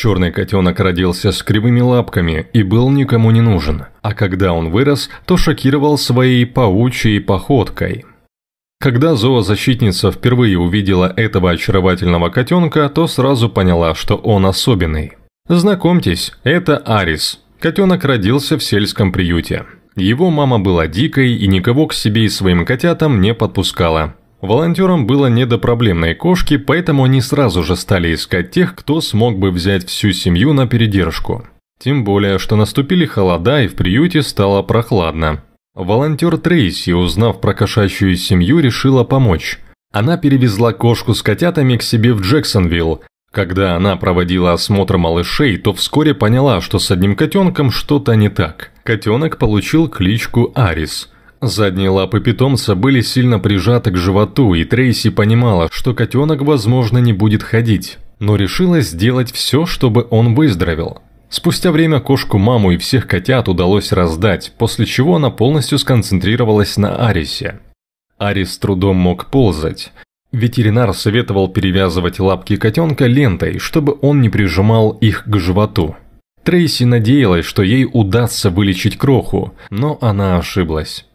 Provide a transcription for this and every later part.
Черный котенок родился с кривыми лапками и был никому не нужен, а когда он вырос, то шокировал своей паучьей походкой. Когда зоозащитница впервые увидела этого очаровательного котенка, то сразу поняла, что он особенный. Знакомьтесь, это Арис. Котенок родился в сельском приюте. Его мама была дикой и никого к себе и своим котятам не подпускала. Волонтерам было не до проблемной кошки, поэтому они сразу же стали искать тех, кто смог бы взять всю семью на передержку. Тем более, что наступили холода и в приюте стало прохладно. Волонтер Трейси, узнав про кошачью семью, решила помочь. Она перевезла кошку с котятами к себе в Джексонвилл. Когда она проводила осмотр малышей, то вскоре поняла, что с одним котенком что-то не так. Котенок получил кличку Арис – Задние лапы питомца были сильно прижаты к животу, и Трейси понимала, что котенок, возможно, не будет ходить, но решила сделать все, чтобы он выздоровел. Спустя время кошку-маму и всех котят удалось раздать, после чего она полностью сконцентрировалась на Арисе. Арис с трудом мог ползать. Ветеринар советовал перевязывать лапки котенка лентой, чтобы он не прижимал их к животу. Трейси надеялась, что ей удастся вылечить кроху, но она ошиблась.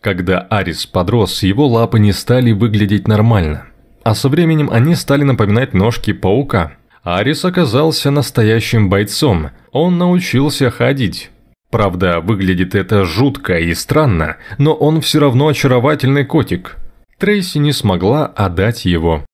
Когда Арис подрос, его лапы не стали выглядеть нормально, а со временем они стали напоминать ножки паука. Арис оказался настоящим бойцом, он научился ходить. Правда, выглядит это жутко и странно, но он все равно очаровательный котик. Трейси не смогла отдать его.